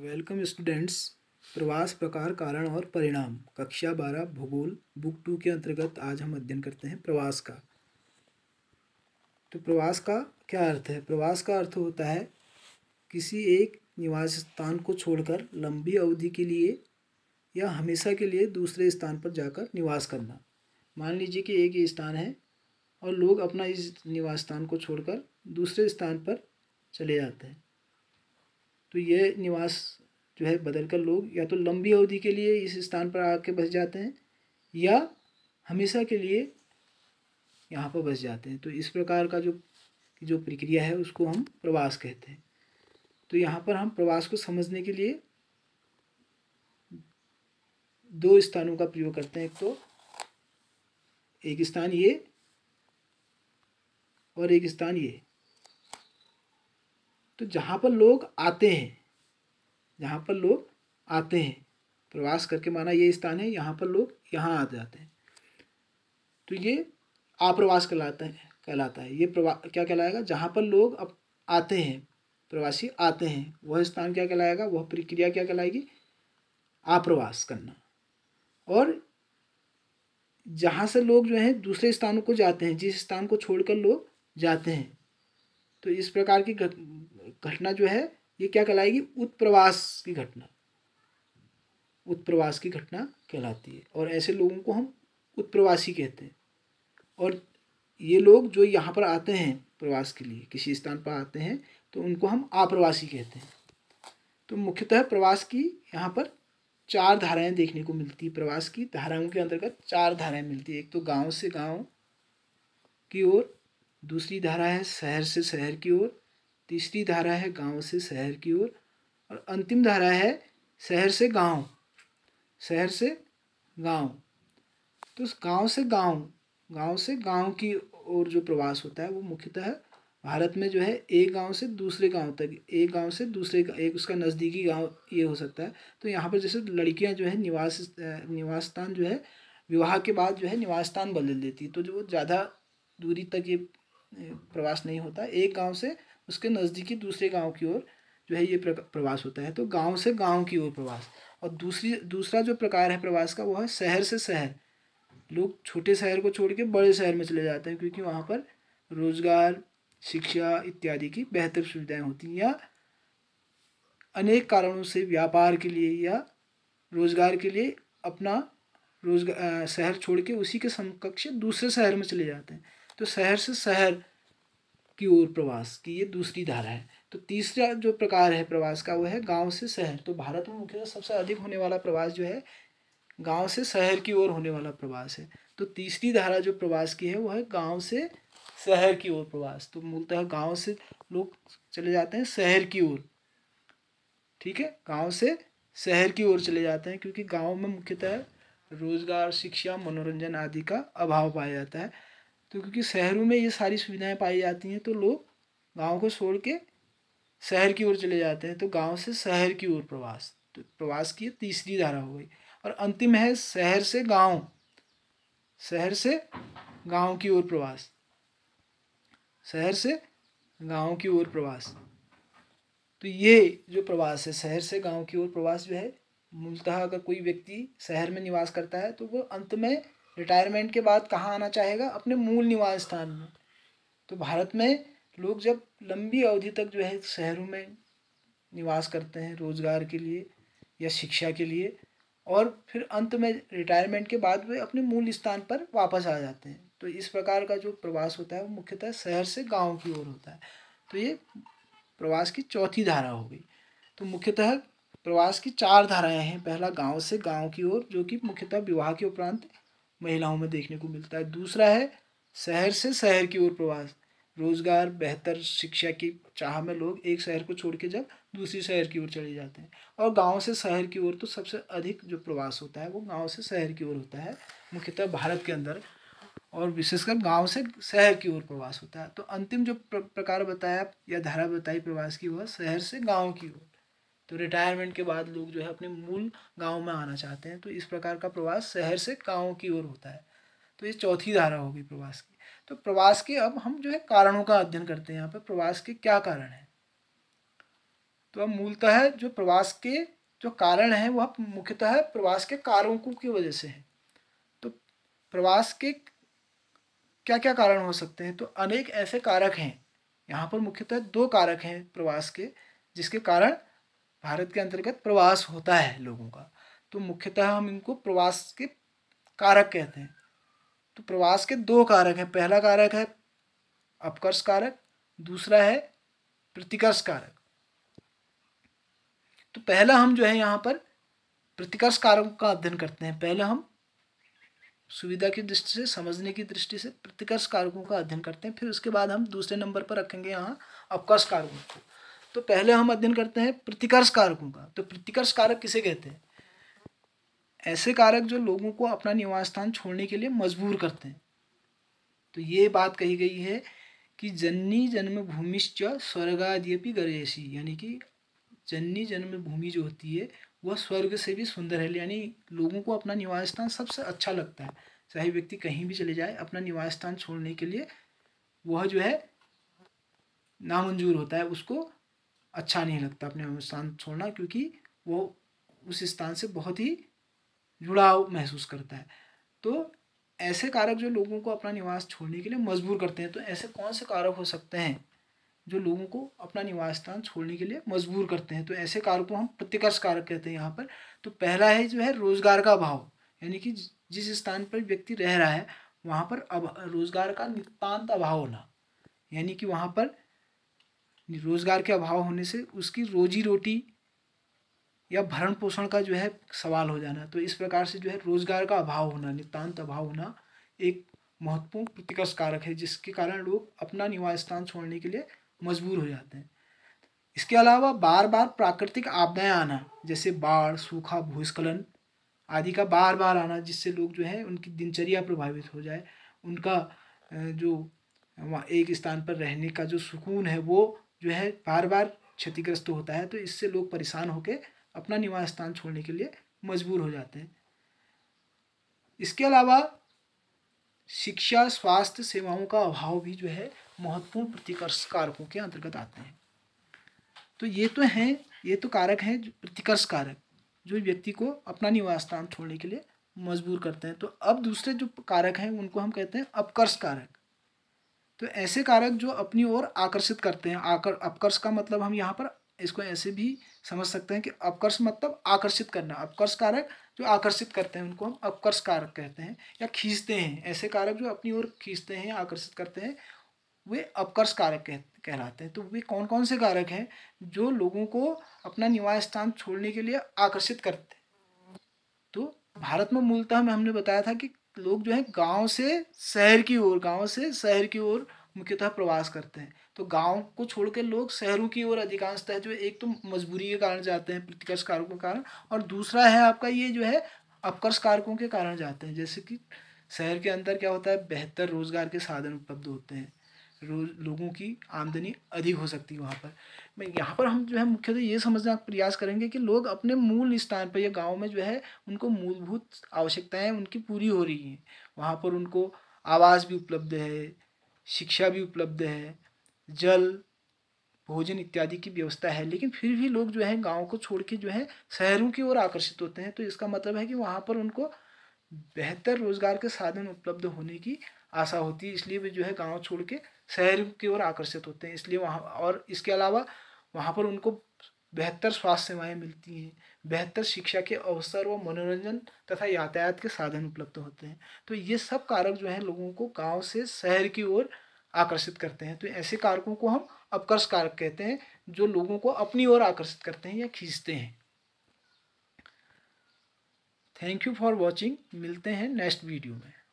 welcome students प्रवास प्रकार कारण और परिणाम कक्षा बारह भूगोल बुक टू के अंतर्गत आज हम अध्ययन करते हैं प्रवास का तो प्रवास का क्या अर्थ है प्रवास का अर्थ होता है किसी एक निवास स्थान को छोड़कर लंबी अवधि के लिए या हमेशा के लिए दूसरे स्थान पर जाकर निवास करना मान लीजिए कि एक ही स्थान है और लोग अपना इस निवास स्थान को छोड़कर दूसरे स्थान पर चले जाते हैं तो ये निवास जो है बदल कर लोग या तो लंबी अवधि के लिए इस स्थान पर आके बस जाते हैं या हमेशा के लिए यहाँ पर बस जाते हैं तो इस प्रकार का जो जो प्रक्रिया है उसको हम प्रवास कहते हैं तो यहाँ पर हम प्रवास को समझने के लिए दो स्थानों का प्रयोग करते हैं एक तो एक स्थान ये और एक स्थान ये तो जहाँ पर लोग आते हैं जहाँ पर लोग आते हैं प्रवास करके माना ये स्थान है यहाँ पर लोग यहाँ आ जाते हैं तो ये आप्रवास कहलाता है कहलाता है ये प्रवा क्या कहलाएगा जहाँ पर लोग अब आते हैं प्रवासी आते हैं वह स्थान क्या कहलाएगा वह प्रक्रिया क्या कहलाएगी आप्रवास करना और जहाँ से लोग जो हैं दूसरे स्थानों को जाते हैं जिस स्थान को छोड़कर लोग जाते हैं तो इस प्रकार की घटना जो है ये क्या कहलाएगी उत्प्रवास की घटना उत्प्रवास की घटना कहलाती है और ऐसे लोगों को हम उत्प्रवासी कहते हैं और ये लोग जो यहाँ पर आते हैं प्रवास के लिए किसी स्थान पर आते हैं तो उनको हम आप्रवासी कहते हैं तो मुख्यतः प्रवास की यहाँ पर चार धाराएं देखने को मिलती है प्रवास की धाराओं के अंतर्गत चार धाराएं मिलती है एक तो गांव से गांव की ओर दूसरी धारा है शहर से शहर की ओर तीसरी धारा है गांव से शहर की ओर और, अंतिम धारा है शहर से गांव शहर से गांव तो उस गांव से गांव गांव से गांव की ओर जो प्रवास होता है वो मुख्यतः भारत में जो है एक गांव से दूसरे गांव तक एक गांव से दूसरे एक उसका नज़दीकी गांव ये हो सकता है तो यहाँ पर जैसे लड़कियाँ जो है निवास निवास स्थान जो है विवाह के बाद जो है निवास स्थान बदल देती तो जो ज़्यादा दूरी तक ये प्रवास नहीं होता एक गांव से उसके नज़दीकी दूसरे गांव की ओर जो है ये प्रवास होता है तो गांव से गांव की ओर प्रवास और दूसरी दूसरा जो प्रकार है प्रवास का वो है शहर से शहर लोग छोटे शहर को छोड़ के बड़े शहर में चले जाते हैं क्योंकि वहाँ पर रोजगार शिक्षा इत्यादि की बेहतर सुविधाएँ होती हैं या अनेक कारणों से व्यापार के लिए या रोजगार के लिए अपना रोजगार शहर छोड़ के उसी के समकक्ष दूसरे शहर में चले जाते हैं तो शहर से शहर की ओर प्रवास की ये दूसरी धारा है तो तीसरा जो प्रकार है प्रवास का वो है गांव से शहर तो भारत में मुख्यतः सबसे अधिक होने वाला प्रवास जो है गांव से शहर की ओर होने वाला प्रवास है तो तीसरी धारा जो प्रवास की है वो है गांव से शहर की ओर प्रवास तो मूलतः गांव से लोग चले जाते हैं शहर की ओर ठीक है गांव से शहर की ओर चले जाते हैं क्योंकि गाँव में मुख्यतः रोजगार शिक्षा मनोरंजन आदि का अभाव पाया जाता है तो क्योंकि शहरों में ये सारी सुविधाएं पाई जाती हैं तो लोग गाँव को छोड़ के शहर की ओर चले जाते हैं तो गाँव से शहर की ओर प्रवास तो प्रवास की तीसरी धारा हो गई और अंतिम है शहर से गाँव शहर से गाँव की ओर प्रवास शहर से गाँव की ओर प्रवास तो ये जो प्रवास है शहर से गाँव की ओर प्रवास जो है मूलतः अगर कोई व्यक्ति शहर में निवास करता है तो वो अंत में रिटायरमेंट के बाद कहाँ आना चाहेगा अपने मूल निवास स्थान में तो भारत में लोग जब लंबी अवधि तक जो है शहरों में निवास करते हैं रोज़गार के लिए या शिक्षा के लिए और फिर अंत में रिटायरमेंट के बाद वे अपने मूल स्थान पर वापस आ जाते हैं तो इस प्रकार का जो प्रवास होता है वो मुख्यतः शहर से गांव की ओर होता है तो ये प्रवास की चौथी धारा हो गई तो मुख्यतः प्रवास की चार धाराएं हैं पहला गांव से गांव की ओर जो कि मुख्यतः विवाह के उपरांत महिलाओं में देखने को मिलता है दूसरा है शहर से शहर की ओर प्रवास रोजगार बेहतर शिक्षा की चाह में लोग एक शहर को छोड़ के जब दूसरी शहर की ओर चले जाते हैं और गांव से शहर की ओर तो सबसे अधिक जो प्रवास होता है वो गांव से शहर की ओर होता है मुख्यतः भारत के अंदर और विशेषकर गांव से शहर की ओर प्रवास होता है तो अंतिम जो प्रकार बताया या धारा बताई प्रवास की वह शहर से गाँव की ओर तो रिटायरमेंट के बाद लोग जो है अपने मूल गांव में आना चाहते हैं तो इस प्रकार का प्रवास शहर से गाँव की ओर होता है तो ये चौथी धारा होगी प्रवास की तो प्रवास के अब हम जो है कारणों का अध्ययन करते हैं यहाँ पर प्रवास के क्या कारण हैं तो अब मूलतः जो प्रवास के जो कारण हैं वह मुख्यतः प्रवास के कारकों की वजह से हैं तो प्रवास के क्या क्या कारण हो सकते हैं तो अनेक ऐसे कारक हैं यहाँ पर मुख्यतः दो कारक हैं प्रवास के जिसके कारण भारत के अंतर्गत प्रवास होता है लोगों का तो मुख्यतः हम इनको प्रवास के कारक कहते हैं तो प्रवास के दो कारक हैं पहला कारक है अपकर्ष कारक दूसरा है प्रतिकर्ष कारक तो पहला हम जो है यहाँ पर प्रतिकर्ष कारकों का अध्ययन करते हैं पहले हम सुविधा की दृष्टि से समझने की दृष्टि से प्रतिकर्ष कारकों का अध्ययन करते हैं फिर उसके बाद हम दूसरे नंबर पर रखेंगे यहाँ अपकर्ष कारकों को तो पहले हम अध्ययन करते हैं प्रतिकर्ष कारकों का तो प्रतिकर्ष कारक किसे कहते हैं ऐसे कारक जो लोगों को अपना निवास स्थान छोड़ने के लिए मजबूर करते हैं तो ये बात कही गई है कि जन्नी जन्मभूमिश्च स्वर्गाद्यपि गरेशी यानी कि जन्नी जन्मभूमि जो होती है वह स्वर्ग से भी सुंदर है यानी लोगों को अपना निवास स्थान सबसे अच्छा लगता है चाहे व्यक्ति कहीं भी चले जाए अपना निवास स्थान छोड़ने के लिए वह जो है नामंजूर होता है उसको अच्छा नहीं लगता अपने स्थान छोड़ना क्योंकि वो उस स्थान से बहुत ही जुड़ाव महसूस करता है तो ऐसे कारक जो लोगों को अपना निवास छोड़ने के लिए मजबूर करते हैं तो ऐसे कौन से कारक हो सकते हैं जो लोगों को अपना निवास स्थान छोड़ने के लिए मजबूर करते हैं तो ऐसे कारकों को हम प्रतिकर्ष कारक कहते हैं यहाँ पर तो पहला है जो है रोजगार का अभाव यानी कि जिस स्थान पर व्यक्ति रह रहा है वहाँ पर अब रोजगार का नितान्त अभाव होना यानी कि वहाँ पर रोज़गार के अभाव होने से उसकी रोजी रोटी या भरण पोषण का जो है सवाल हो जाना तो इस प्रकार से जो है रोज़गार का अभाव होना नितान्त अभाव होना एक महत्वपूर्ण प्रतिकर्ष कारक है जिसके कारण लोग अपना निवास स्थान छोड़ने के लिए मजबूर हो जाते हैं इसके अलावा बार बार प्राकृतिक आपदाएं आना जैसे बाढ़ सूखा भूस्खलन आदि का बार बार आना जिससे लोग जो है उनकी दिनचर्या प्रभावित हो जाए उनका जो एक स्थान पर रहने का जो सुकून है वो जो है बार बार क्षतिग्रस्त होता है तो इससे लोग परेशान होकर अपना निवास स्थान छोड़ने के लिए मजबूर हो जाते हैं इसके अलावा शिक्षा स्वास्थ्य सेवाओं का अभाव भी जो है महत्वपूर्ण प्रतिकर्ष कारकों के अंतर्गत आते हैं तो ये तो हैं ये तो कारक हैं प्रतिकर्ष कारक जो व्यक्ति को अपना निवास स्थान छोड़ने के लिए मजबूर करते हैं तो अब दूसरे जो कारक हैं उनको हम कहते हैं अपकर्ष कारक तो ऐसे कारक जो अपनी ओर आकर्षित करते हैं आकर अपकर्ष का मतलब हम यहाँ पर इसको ऐसे भी समझ सकते हैं कि अपकर्ष मतलब आकर्षित करना अपकर्ष कारक जो आकर्षित करते हैं उनको हम अपकर्ष कारक कहते हैं या खींचते हैं ऐसे कारक जो अपनी ओर खींचते हैं आकर्षित करते हैं वे अपकर्ष कारक कह कहलाते हैं तो वे कौन कौन से कारक हैं जो लोगों को अपना निवास स्थान छोड़ने के लिए आकर्षित करते हैं तो भारत में मूलतः हमने बताया था कि लोग जो है गांव से शहर की ओर गांव से शहर की ओर मुख्यतः प्रवास करते हैं तो गांव को छोड़ के लोग शहरों की ओर अधिकांशतः जो एक तो मजबूरी के कारण जाते हैं प्रतिकर्ष कारकों के कारण और दूसरा है आपका ये जो है अपकर्ष कारकों के कारण जाते हैं जैसे कि शहर के अंदर क्या होता है बेहतर रोजगार के साधन उपलब्ध होते हैं रोज लोगों की आमदनी अधिक हो सकती है वहाँ पर यहाँ पर हम जो है मुख्यतः ये समझने का प्रयास करेंगे कि लोग अपने मूल स्थान पर या गाँव में जो है उनको मूलभूत आवश्यकताएँ उनकी पूरी हो रही हैं वहाँ पर उनको आवास भी उपलब्ध है शिक्षा भी उपलब्ध है जल भोजन इत्यादि की व्यवस्था है लेकिन फिर भी लोग जो है गाँव को छोड़ के जो है शहरों की ओर आकर्षित होते हैं तो इसका मतलब है कि वहाँ पर उनको बेहतर रोजगार के साधन उपलब्ध होने की आशा होती है इसलिए वे जो है गांव छोड़ के शहर की ओर आकर्षित होते हैं इसलिए वहाँ और इसके अलावा वहाँ पर उनको बेहतर स्वास्थ्य सेवाएं मिलती हैं बेहतर शिक्षा के अवसर व मनोरंजन तथा यातायात के साधन उपलब्ध होते हैं तो ये सब कारक जो हैं लोगों को गांव से शहर की ओर आकर्षित करते हैं तो ऐसे कारकों को हम अपकर्ष कारक कहते हैं जो लोगों को अपनी ओर आकर्षित करते हैं या खींचते हैं थैंक यू फॉर वॉचिंग मिलते हैं नेक्स्ट वीडियो में